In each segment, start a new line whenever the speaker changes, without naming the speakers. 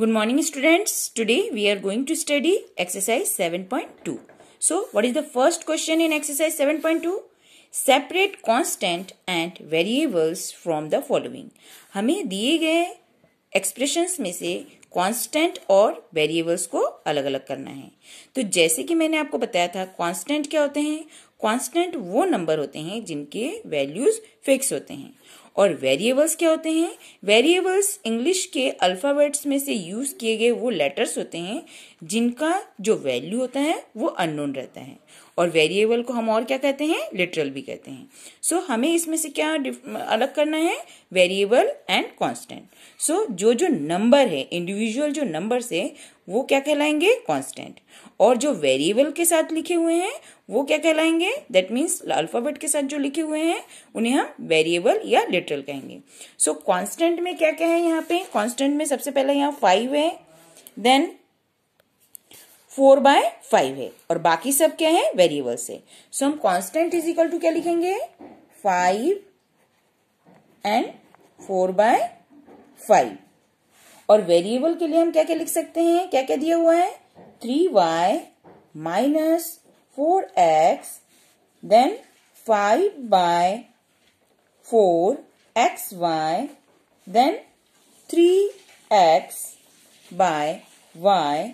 Good morning students. Today we are going to study exercise 7.2. So what is the first question in exercise 7.2? Separate constant and variables from the following. हमें दिए गए expressions में से constant और variables को अलग अलग करना है तो जैसे कि मैंने आपको बताया था कांस्टेंट क्या होते हैं कांस्टेंट वो नंबर होते हैं जिनके वैल्यूज फिक्स होते हैं और वेरिएबल्स क्या होते हैं वेरिएबल्स इंग्लिश के अल्फ़ाबेट्स में से यूज़ किए गए वो लेटर्स होते हैं जिनका जो वैल्यू होता है वो अननोन रहता है और वेरिएबल को हम और क्या कहते हैं लिटरल भी कहते हैं सो so, हमें इसमें से क्या अलग करना है वेरिएबल एंड कांस्टेंट सो जो जो नंबर है इंडिविजुअल जो नंबर से वो क्या कहलाएंगे कांस्टेंट और जो वेरिएबल के साथ लिखे हुए हैं वो क्या कहलाएंगे दैट मीन्स अल्फाबेट के साथ जो लिखे हुए हैं उन्हें हम वेरिएबल या लिटरल कहेंगे सो so, कांस्टेंट में क्या क्या है यहाँ पे कांस्टेंट में सबसे पहले यहाँ फाइव है देन फोर बाय फाइव है और बाकी सब क्या है वेरिएबल से सो हम कॉन्स्टेंट इज इक्वल टू क्या लिखेंगे five and four by five और वेरिएबल के लिए हम क्या क्या लिख सकते हैं क्या क्या दिया हुआ है three Y minus four X then five by four X Y then three X by Y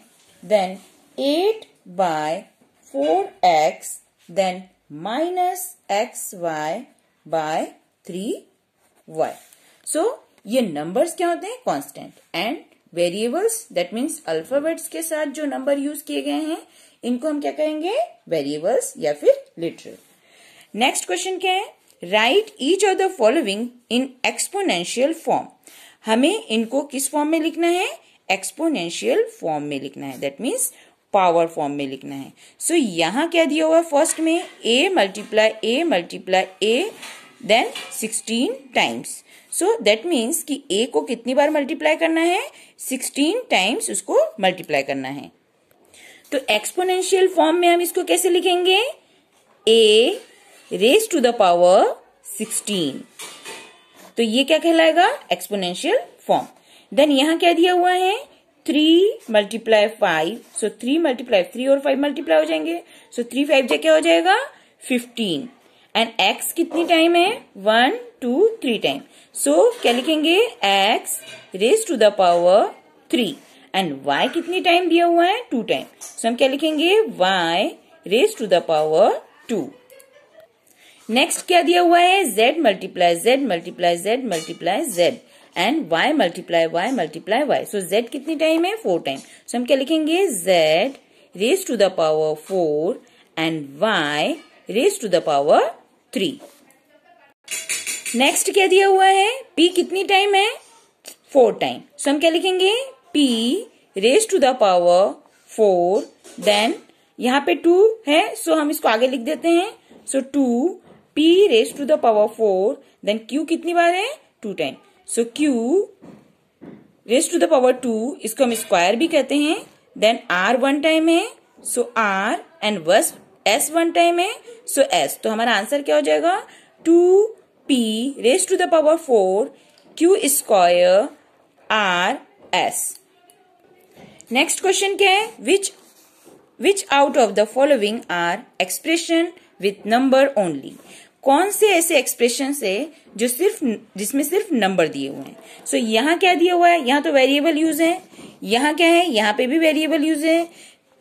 then 8 by 4x then minus xy by 3y. So ये नंबर्स क्या होते हैं constant and variables that means alphabets के साथ जो number use किए गए हैं इनको हम क्या कहेंगे वेरिएबल्स या फिर लिटरल नेक्स्ट क्वेश्चन क्या है write each of the following in exponential form हमें इनको किस फॉर्म में लिखना है एक्सपोनेंशियल फॉर्म में लिखना है दैट मीन्स पावर फॉर्म में लिखना है सो so, यहाँ क्या दिया हुआ है फर्स्ट में A multiply A multiply A then sixteen times so that means कि ए को कितनी बार मल्टीप्लाई करना है सिक्सटीन टाइम्स उसको मल्टीप्लाई करना है तो एक्सपोनेंशियल फॉर्म में हम इसको कैसे लिखेंगे A raise to the power sixteen तो ये क्या कहलाएगा एक्सपोनेंशियल फॉर्म देन यहां क्या दिया हुआ है three multiply five so three multiply three और फाइव मल्टीप्लाई हो जाएंगे सो थ्री फाइव जो क्या हो जाएगा फिफ्टीन एंड एक्स कितनी टाइम है one two three time so क्या लिखेंगे X raise to the power three and Y कितनी टाइम दिया हुआ है टू टाइम सो हम क्या लिखेंगे Y raise to the power two next क्या दिया हुआ है Z multiply Z multiply Z multiply Z and y multiply y multiply Y so z कितनी टाइम है फोर टाइम सो हम क्या लिखेंगे z raise to the power four and y raise to the power three next क्या दिया हुआ है p कितनी टाइम है फोर टाइम सो हम क्या लिखेंगे p raise to the power four then यहाँ पे टू है सो so हम इसको आगे लिख देते हैं so two P raise to the power four then Q कितनी बार है two time so Q raise to the power two इसको हम स्क्वायर भी कहते हैं देन आर वन टाइम है so R and was S one time है सो एस तो हमारा आंसर क्या हो जाएगा two P raise to the power four Q square R S next question क्या है which which out of the following are expression with number only कौन से ऐसे एक्सप्रेशन है जो सिर्फ जिसमें सिर्फ नंबर दिए हुए हैं सो so, यहाँ क्या दिया हुआ है यहाँ तो वेरिएबल यूज है यहाँ क्या है यहाँ पे भी वेरिएबल यूज है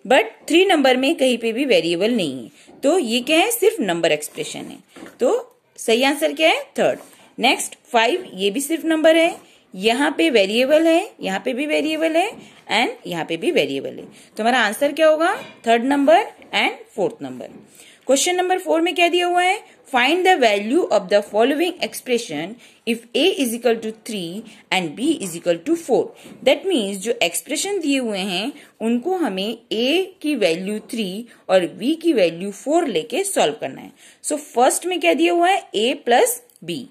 बट थ्री नंबर में कहीं पे भी वेरिएबल नहीं है तो ये क्या है सिर्फ नंबर एक्सप्रेशन है तो सही आंसर क्या है थर्ड नेक्स्ट फाइव ये भी सिर्फ नंबर है यहाँ पे वेरिएबल है यहाँ पे भी वेरिएबल है एंड यहाँ पे भी वेरिएबल है तो हमारा आंसर क्या होगा third number and fourth number question number four में क्या दिया हुआ है find the value of the following expression if A is equal to three and B is equal to four that means जो एक्सप्रेशन दिए हुए हैं उनको हमें ए की वैल्यू थ्री और बी की वैल्यू फोर लेके सॉल्व करना है सो so, फर्स्ट में क्या दिया हुआ है A plus B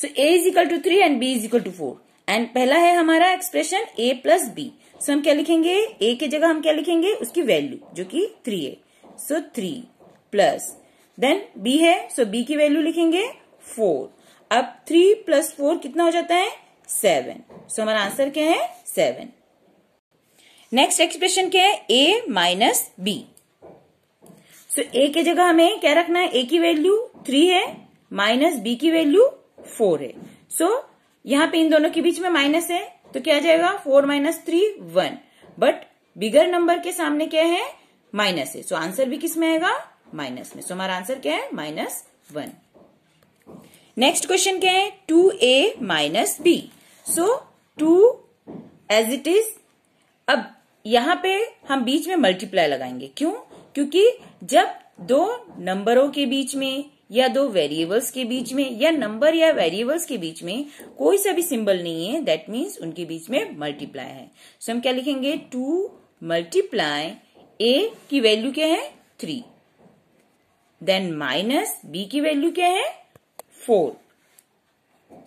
so A is equal to three and B is equal to four and पहला है हमारा expression A plus B so हम क्या लिखेंगे ए की जगह हम क्या लिखेंगे उसकी वैल्यू जो कि थ्री है so three plus then B है सो बी की वैल्यू लिखेंगे फोर अब थ्री प्लस फोर कितना हो जाता है सेवन सो हमारा आंसर क्या है सेवन नेक्स्ट एक्सप्रेशन क्या है ए माइनस बी सो ए की जगह हमें क्या रखना है ए की वैल्यू थ्री है माइनस बी की वैल्यू फोर है सो so, यहां पे इन दोनों के बीच में माइनस है तो क्या आ जाएगा four minus three one but bigger number के सामने क्या है माइनस है सो so, आंसर भी किसमें आएगा माइनस में सो हमारा आंसर क्या है माइनस वन नेक्स्ट क्वेश्चन क्या है two A minus B so two as it is अब यहां पे हम बीच में मल्टीप्लाई लगाएंगे क्यों क्योंकि जब दो नंबरों के बीच में या दो वेरिएबल्स के बीच में या नंबर या वेरिएबल्स के बीच में कोई सा भी सिंबल नहीं है दैट मीन्स उनके बीच में मल्टीप्लाई है सो so, हम क्या लिखेंगे टू मल्टीप्लाई ए की वैल्यू क्या है थ्री देन माइनस बी की वैल्यू क्या है फोर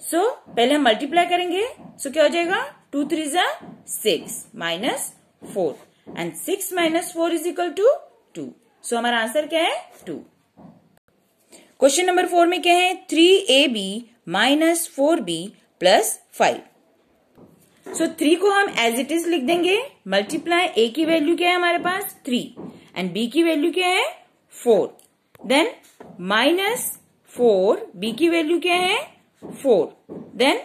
सो so, पहले हम मल्टीप्लाई करेंगे सो so, क्या हो जाएगा टू थ्री जा six minus four and six minus four is equal to two so हमारा आंसर क्या है टू क्वेश्चन नंबर फोर में क्या है three A B minus four B plus five so three को हम एज इट इज लिख देंगे मल्टीप्लाई ए की वैल्यू क्या है हमारे पास थ्री एंड बी की वैल्यू क्या है four then minus four B की वैल्यू क्या है फोर देन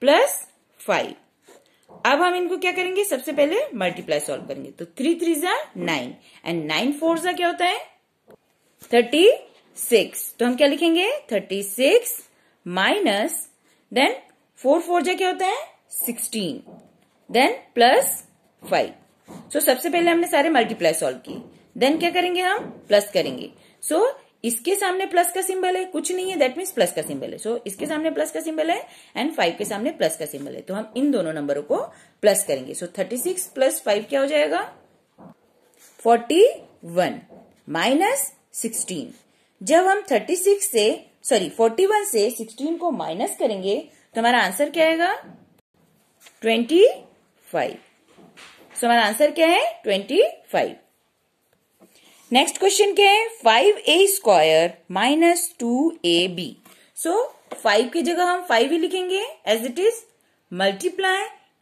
प्लस फाइव अब हम इनको क्या करेंगे सबसे पहले मल्टीप्लाई सॉल्व करेंगे तो थ्री थ्री जा नाइन एंड नाइन फोर जा क्या होता है थर्टी सिक्स तो हम क्या लिखेंगे thirty six minus then four four जा क्या होता है sixteen then plus five so सबसे पहले हमने सारे मल्टीप्लाई सॉल्व किए देन क्या करेंगे हम प्लस करेंगे सो so, इसके सामने प्लस का सिंबल है कुछ नहीं है दैट मीन्स प्लस का सिंबल है सो so, इसके सामने प्लस का सिंबल है एंड फाइव के सामने प्लस का सिंबल है तो हम इन दोनों नंबरों को प्लस करेंगे so thirty six plus five क्या हो जाएगा फोर्टी वन माइनस सिक्सटीन जब हम थर्टी सिक्स से सॉरी फोर्टी वन से सिक्सटीन को माइनस करेंगे तो हमारा आंसर क्या आएगा ट्वेंटी फाइव सो हमारा आंसर क्या है ट्वेंटी फाइव नेक्स्ट क्वेश्चन क्या है five A square minus two A B so five की जगह हम फाइव ही लिखेंगे as it is multiply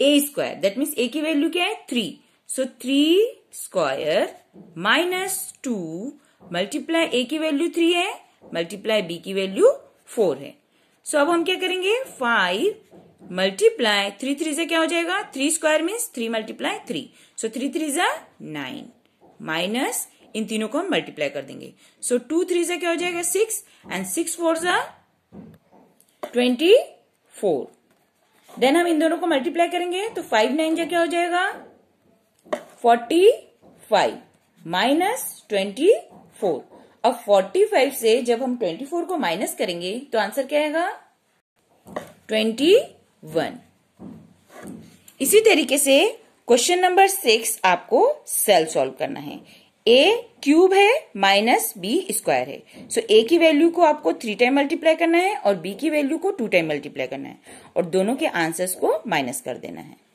A square that means A की वैल्यू क्या है three so three square minus two multiply A की वैल्यू थ्री है मल्टीप्लाई बी की वैल्यू फोर है सो so, अब हम क्या करेंगे फाइव मल्टीप्लाई थ्री थ्री से क्या हो जाएगा three square means three multiply three so three three जा नाइन माइनस इन तीनों को हम मल्टीप्लाई कर देंगे सो टू थ्री से क्या हो जाएगा सिक्स एंड सिक्स फोर सा ट्वेंटी फोर देन हम इन दोनों को मल्टीप्लाई करेंगे तो फाइव नाइन जा क्या हो जाएगा forty five minus twenty four अब फोर्टी फाइव से जब हम ट्वेंटी फोर को माइनस करेंगे तो आंसर क्या आएगा ट्वेंटी वन इसी तरीके से क्वेश्चन नंबर सिक्स आपको सेल सॉल्व करना है ए क्यूब है माइनस बी स्क्वायर है सो so, ए की वैल्यू को आपको थ्री टाइम मल्टीप्लाई करना है और बी की वैल्यू को टू टाइम मल्टीप्लाई करना है और दोनों के आंसर्स को माइनस कर देना है